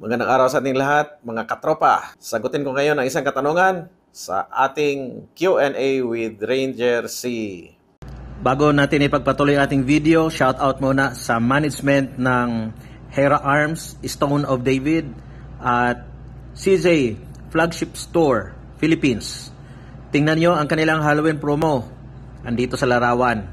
Magandang araw sa ating lahat, mga katropa. Sagutin ko ngayon ang isang katanungan sa ating Q&A with Ranger C. Bago natin ipagpatuloy ating video, shout out muna sa management ng Hera Arms, Stone of David, at CJ Flagship Store, Philippines. Tingnan nyo ang kanilang Halloween promo andito sa larawan.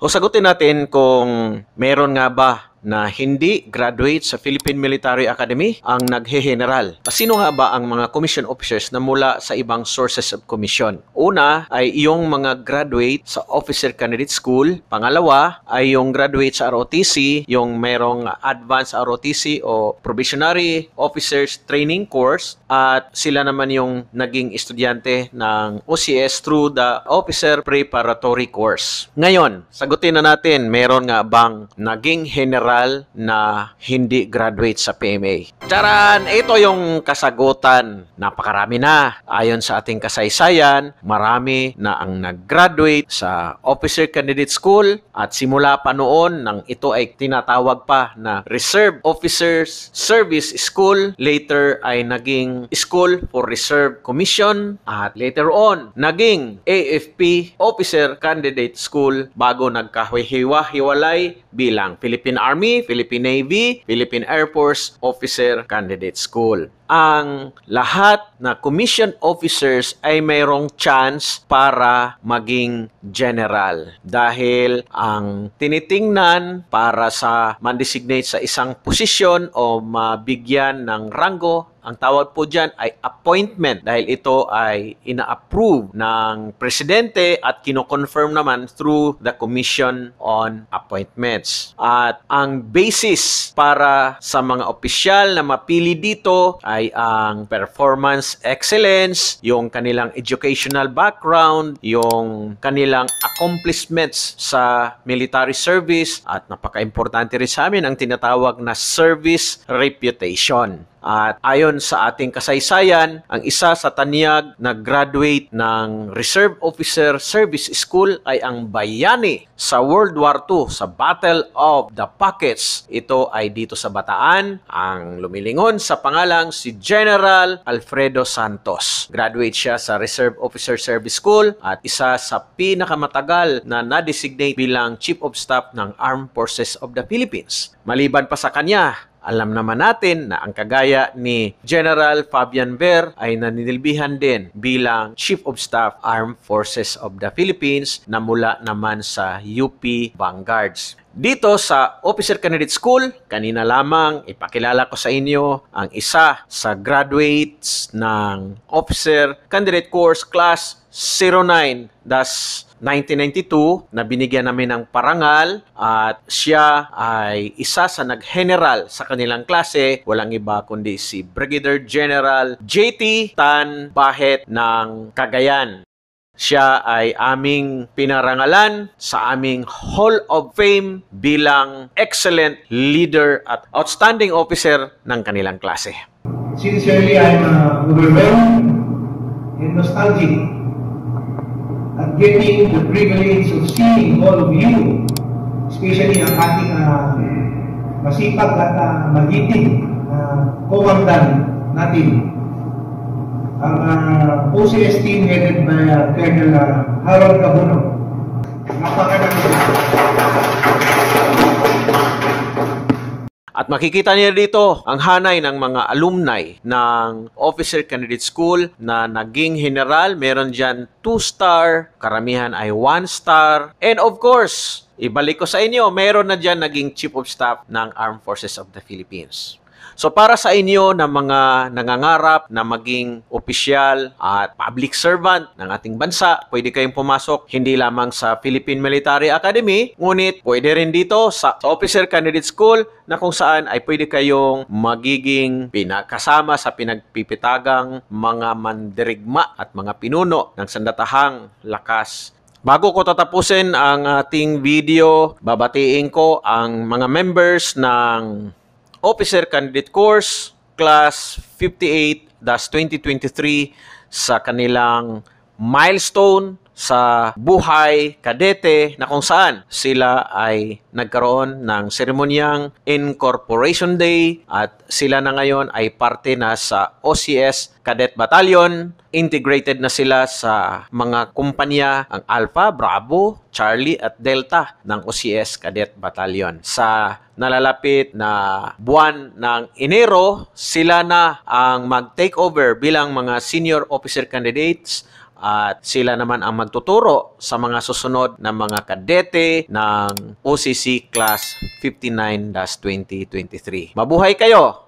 O sagutin natin kung meron nga ba na hindi graduate sa Philippine Military Academy ang naghe nagheheneral. Sino nga ba ang mga commission officers na mula sa ibang sources of commission? Una ay yung mga graduate sa Officer Candidate School. Pangalawa ay yung graduate sa ROTC, yung mayroong Advanced ROTC o Probationary Officers Training Course at sila naman yung naging estudyante ng OCS through the Officer Preparatory Course. Ngayon, sagutin na natin meron nga bang naging general aral na hindi graduate sa PMA. Charan! Ito yung kasagutan. Napakarami na. Ayon sa ating kasaysayan, marami na ang nag-graduate sa Officer Candidate School at simula pa noon nang ito ay tinatawag pa na Reserve Officers Service School. Later ay naging School for Reserve Commission at later on naging AFP Officer Candidate School bago nagkahiwa-hiwalay bilang Philippine Army Army, Philippine Navy, Philippine Air Force Officer Candidate School ang lahat na commission officers ay mayroong chance para maging general dahil ang tinitingnan para sa man-designate sa isang posisyon o mabigyan ng rango ang tawag po dyan ay appointment dahil ito ay ina-approve ng presidente at kinoconfirm naman through the Commission on Appointments. At ang basis para sa mga opisyal na mapili dito ay ay ang performance excellence, yung kanilang educational background, yung kanilang accomplishments sa military service at napaka-importante rin sa amin ang tinatawag na service reputation. At ayon sa ating kasaysayan, ang isa sa tanyag na graduate ng Reserve Officer Service School ay ang Bayani sa World War II sa Battle of the Pockets. Ito ay dito sa Bataan ang lumilingon sa pangalang si General Alfredo Santos. Graduate siya sa Reserve Officer Service School at isa sa pinakamatagal na na-designate bilang Chief of Staff ng Armed Forces of the Philippines. Maliban pa sa kanya, alam naman natin na ang kagaya ni General Fabian Ver ay naninilbihan din bilang Chief of Staff Armed Forces of the Philippines na mula naman sa UP Vanguards. Dito sa Officer Candidate School, kanina lamang ipakilala ko sa inyo ang isa sa graduates ng Officer Candidate Course Class 09-1992 na binigyan namin ng parangal at siya ay isa sa nag-general sa kanilang klase. Walang iba kundi si Brigadier General JT Tan Bahet ng Cagayan. Siya ay aming pinarangalan sa aming Hall of Fame bilang excellent leader at outstanding officer ng kanilang klase. Sincerely, I'm uh, overwhelmed and nostalgic at getting the privilege of seeing all of you, especially ang ating uh, masipag at uh, magiting uh, komandan natin ang uh, OCS headed by uh, Colonel uh, Harold Cabuno. At makikita niyo dito ang hanay ng mga alumni ng Officer Candidate School na naging general. Meron dyan 2-star, karamihan ay 1-star. And of course, ibalik ko sa inyo, meron na dyan naging Chief of Staff ng Armed Forces of the Philippines. So para sa inyo na mga nangangarap na maging opisyal at public servant ng ating bansa, pwede kayong pumasok hindi lamang sa Philippine Military Academy, ngunit pwede rin dito sa, Officer Candidate School na kung saan ay pwede kayong magiging pinakasama sa pinagpipitagang mga mandirigma at mga pinuno ng sandatahang lakas Bago ko tatapusin ang ating video, babatiin ko ang mga members ng Officer Candidate Course Class 58-2023 sa kanilang milestone sa buhay kadete na kung saan sila ay nagkaroon ng seremonyang Incorporation Day at sila na ngayon ay parte na sa OCS Cadet Battalion. Integrated na sila sa mga kumpanya ang Alpha, Bravo, Charlie at Delta ng OCS Cadet Battalion. Sa nalalapit na buwan ng Enero, sila na ang mag-take over bilang mga senior officer candidates at sila naman ang magtuturo sa mga susunod na mga kadete ng OCC Class 59-2023. Mabuhay kayo!